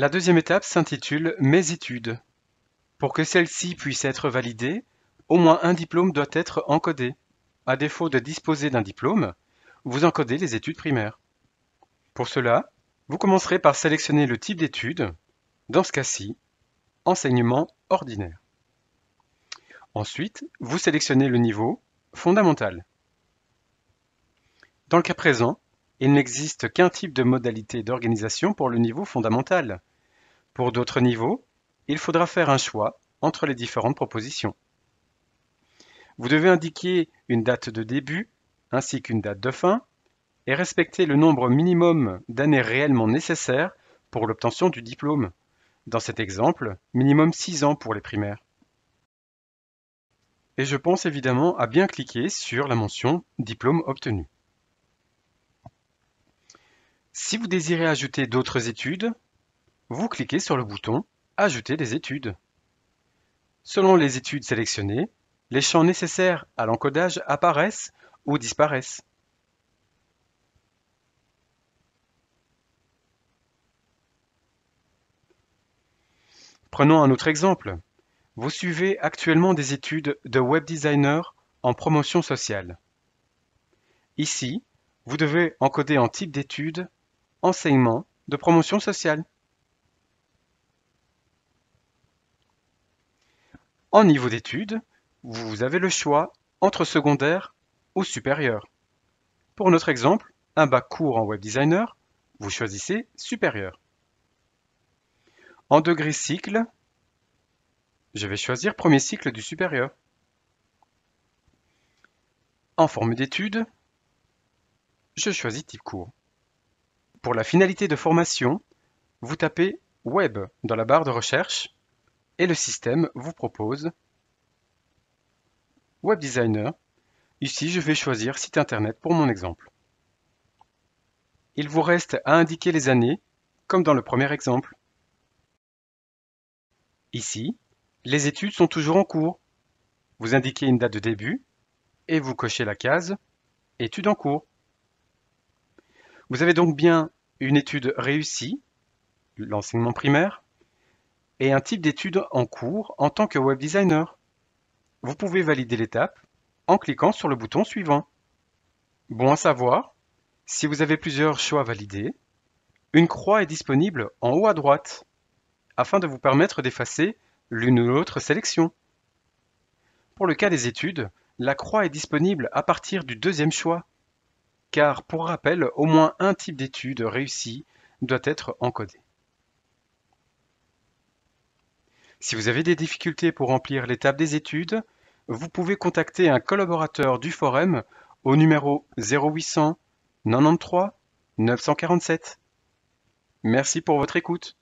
La deuxième étape s'intitule Mes études. Pour que celle-ci puisse être validée, au moins un diplôme doit être encodé. À défaut de disposer d'un diplôme, vous encodez les études primaires. Pour cela, vous commencerez par sélectionner le type d'études, dans ce cas-ci, enseignement ordinaire. Ensuite, vous sélectionnez le niveau fondamental. Dans le cas présent, il n'existe qu'un type de modalité d'organisation pour le niveau fondamental, pour d'autres niveaux, il faudra faire un choix entre les différentes propositions. Vous devez indiquer une date de début ainsi qu'une date de fin et respecter le nombre minimum d'années réellement nécessaires pour l'obtention du diplôme. Dans cet exemple, minimum 6 ans pour les primaires. Et je pense évidemment à bien cliquer sur la mention Diplôme obtenu. Si vous désirez ajouter d'autres études, vous cliquez sur le bouton Ajouter des études. Selon les études sélectionnées, les champs nécessaires à l'encodage apparaissent ou disparaissent. Prenons un autre exemple. Vous suivez actuellement des études de web designer en promotion sociale. Ici, vous devez encoder en type d'études enseignement de promotion sociale. En niveau d'études, vous avez le choix entre secondaire ou supérieur. Pour notre exemple, un bac court en web designer, vous choisissez supérieur. En degré cycle, je vais choisir premier cycle du supérieur. En forme d'études, je choisis type cours. Pour la finalité de formation, vous tapez Web dans la barre de recherche et le système vous propose Web Designer. Ici, je vais choisir site internet pour mon exemple. Il vous reste à indiquer les années, comme dans le premier exemple. Ici, les études sont toujours en cours. Vous indiquez une date de début et vous cochez la case « Études en cours ». Vous avez donc bien une étude réussie, l'enseignement primaire, et un type d'étude en cours en tant que web designer. Vous pouvez valider l'étape en cliquant sur le bouton suivant. Bon à savoir, si vous avez plusieurs choix validés, une croix est disponible en haut à droite afin de vous permettre d'effacer l'une ou l'autre sélection. Pour le cas des études, la croix est disponible à partir du deuxième choix, car pour rappel, au moins un type d'étude réussi doit être encodé. Si vous avez des difficultés pour remplir l'étape des études, vous pouvez contacter un collaborateur du forum au numéro 0800 93 947. Merci pour votre écoute.